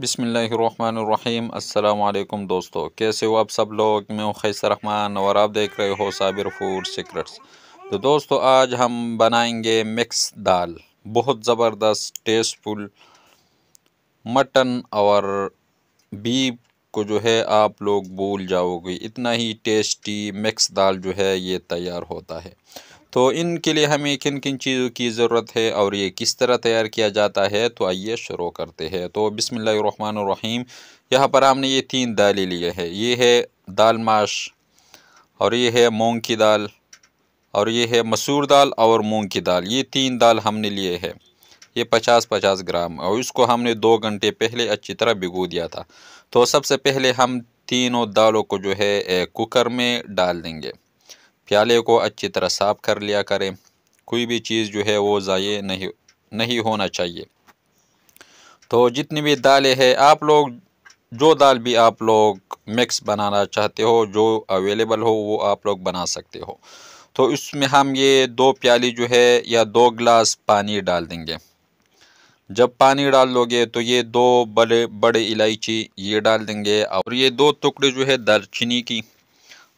बिसमीम् अल्लाम दोस्तों कैसे हो आप सब लोग मैं हूँ खैसर रहमान और आप देख रहे हो साबिर फूड सीक्रेट्स तो दोस्तों आज हम बनाएंगे मिक्स दाल बहुत ज़बरदस्त टेस्टफुल मटन और बीफ को जो है आप लोग भूल जाओगे इतना ही टेस्टी मिक्स दाल जो है ये तैयार होता है तो इनके लिए हमें किन किन चीज़ों की ज़रूरत है और ये किस तरह तैयार किया जाता है तो आइए शुरू करते हैं तो बिसमीम यहाँ पर हमने ये तीन दालें लिए हैं ये है दाल माश और ये है मूंग की दाल और ये है मसूर दाल और मूंग की दाल ये तीन दाल हमने लिए है ये पचास पचास ग्राम और इसको हमने दो घंटे पहले अच्छी तरह भिगो दिया था तो सबसे पहले हम तीनों दालों को जो है कुकर में डाल देंगे प्याले को अच्छी तरह साफ़ कर लिया करें कोई भी चीज़ जो है वो ज़ाये नहीं नहीं होना चाहिए तो जितनी भी दालें हैं आप लोग जो दाल भी आप लोग मिक्स बनाना चाहते हो जो अवेलेबल हो वो आप लोग बना सकते हो तो इसमें हम ये दो प्याली जो है या दो गिलास पानी डाल देंगे जब पानी डाल लोगे तो ये दो बड़े बड़े इलायची ये डाल देंगे और ये दो टुकड़े जो है दालचीनी की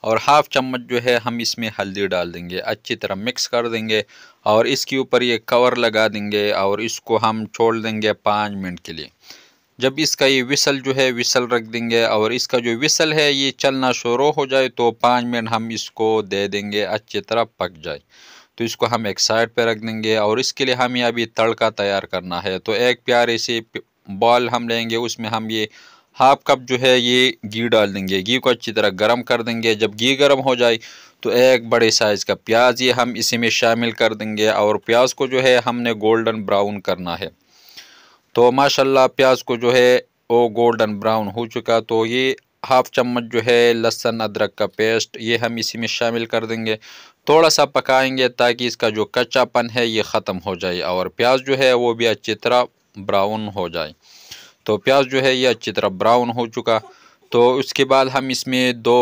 और हाफ़ चम्मच जो है हम इसमें हल्दी डाल देंगे अच्छी तरह मिक्स कर देंगे और इसके ऊपर ये कवर लगा देंगे और इसको हम छोड़ देंगे पाँच मिनट के लिए जब इसका ये विसल जो है विसल रख देंगे और इसका जो विसल है ये चलना शुरू हो जाए तो पाँच मिनट हम इसको दे देंगे अच्छी तरह पक जाए तो इसको हम एक साइड पर रख देंगे और इसके लिए हमें अभी तड़का तैयार करना है तो एक प्यारे से बॉल हम लेंगे उसमें हम ये हाफ कप जो है ये घी डाल देंगे घी को अच्छी तरह गर्म कर देंगे जब घी गर्म हो जाए तो एक बड़े साइज़ का प्याज ये हम इसी में शामिल कर देंगे और प्याज को जो है हमने गोल्डन ब्राउन करना है तो माशाल्लाह प्याज को जो है वो गोल्डन ब्राउन हो चुका तो ये हाफ़ चम्मच जो है लहसुन अदरक का पेस्ट ये हम इसी में शामिल कर देंगे थोड़ा सा पकाएंगे ताकि इसका जो कच्चापन है ये ख़त्म हो जाए और प्याज जो है वो भी अच्छी तरह ब्राउन हो जाए तो प्याज जो है ये अच्छी तरह ब्राउन हो चुका तो उसके बाद हम इसमें दो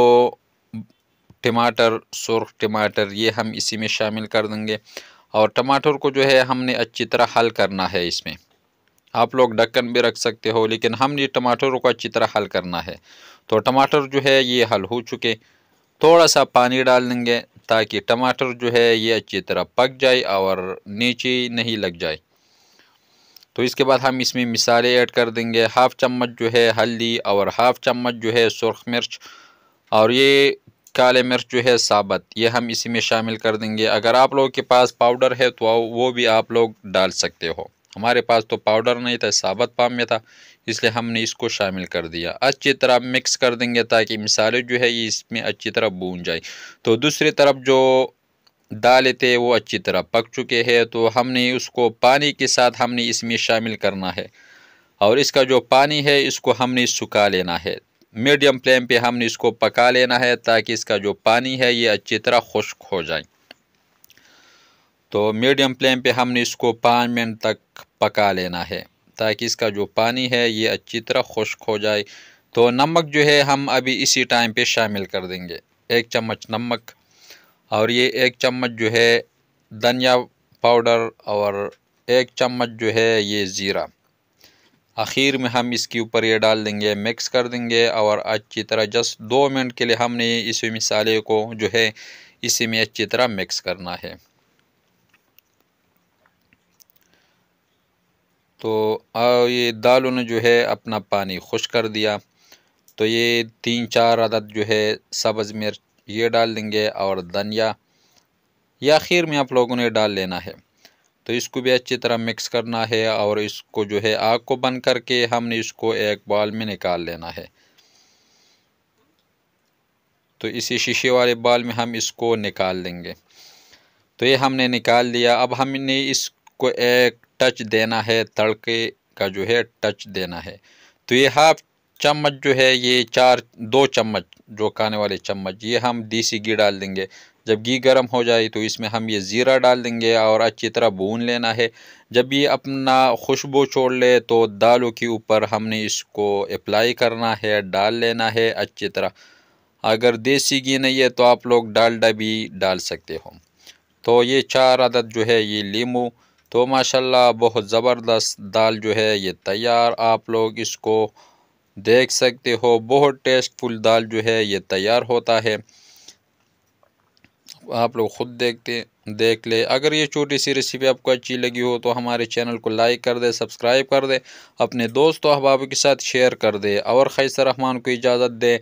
टमाटर सुरख टमाटर ये हम इसी में शामिल कर देंगे और टमाटर को जो है हमने अच्छी तरह हल करना है इसमें आप लोग ढक्कन भी रख सकते हो लेकिन हमने टमाटरों को अच्छी तरह हल करना है तो टमाटर जो है ये हल हो चुके थोड़ा सा पानी डाल देंगे ताकि टमाटर जो है ये अच्छी तरह पक जाए और नीचे नहीं लग जाए तो इसके बाद हम इसमें मिसाले ऐड कर देंगे हाफ़ चम्मच जो है हल्दी और हाफ़ चम्मच जो है सुरख मिर्च और ये काले मिर्च जो है साबत ये हम इसी में शामिल कर देंगे अगर आप लोगों के पास पाउडर है तो वो भी आप लोग डाल सकते हो हमारे पास तो पाउडर नहीं था साबत पाम में था इसलिए हमने इसको शामिल कर दिया अच्छी तरह मिक्स कर देंगे ताकि मिसाले जो है ये इसमें अच्छी तरह भून जाए तो दूसरी तरफ जो डाले थे वो अच्छी तरह पक चुके हैं तो हमने उसको पानी के साथ हमने इसमें शामिल करना है और इसका जो पानी है इसको हमने सुखा लेना है मीडियम फ्लेम पे हमने इसको पका लेना है ताकि इसका जो पानी है ये अच्छी तरह खुश्क हो जाए तो मीडियम फ्लेम पे हमने इसको पाँच मिनट तक पका लेना है ताकि इसका जो पानी है ये अच्छी तरह खुश्क हो जाए तो नमक जो है हम अभी इसी टाइम पे शामिल कर देंगे एक चम्मच नमक और ये एक चम्मच जो है धनिया पाउडर और एक चम्मच जो है ये ज़ीरा आखिर में हम इसके ऊपर ये डाल देंगे मिक्स कर देंगे और अच्छी तरह जस्ट दो मिनट के लिए हमने इस मिसाले को जो है इसी में अच्छी तरह मिक्स करना है तो ये दालों ने जो है अपना पानी खुश कर दिया तो ये तीन चार अदद जो है सब्ज़ मिर्च ये डाल देंगे और धनिया या खीर में आप लोगों ने डाल लेना है तो इसको भी अच्छी तरह मिक्स करना है और इसको जो है आग को बंद करके हमने इसको एक बाल में निकाल लेना है तो इसी शीशे वाले बाल में हम इसको निकाल देंगे तो ये हमने निकाल लिया अब हमने इसको एक टच देना है तड़के का जो है टच देना है तो ये हाफ चम्मच जो है ये चार दो चम्मच जो खाने वाले चम्मच ये हम देसी घी डाल देंगे जब घी गर्म हो जाए तो इसमें हम ये ज़ीरा डाल देंगे और अच्छी तरह भून लेना है जब ये अपना खुशबू छोड़ ले तो दालों के ऊपर हमने इसको अप्लाई करना है डाल लेना है अच्छी तरह अगर देसी घी नहीं है तो आप लोग डालडा भी डाल सकते हो तो ये चार आदत जो है ये लीमू तो माशाल्लाह बहुत ज़बरदस्त दाल जो है ये तैयार आप लोग इसको देख सकते हो बहुत टेस्टफुल दाल जो है ये तैयार होता है आप लोग ख़ुद देखते देख ले अगर ये छोटी सी रेसिपी आपको अच्छी लगी हो तो हमारे चैनल को लाइक कर दे सब्सक्राइब कर दे अपने दोस्तों अहबाब के साथ शेयर कर दे और खैसर रहमान को इजाज़त दे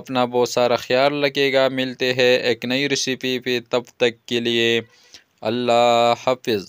अपना बहुत सारा ख्याल रखेगा मिलते हैं एक नई रेसिपी पे तब तक के लिए अल्लाह हाफिज़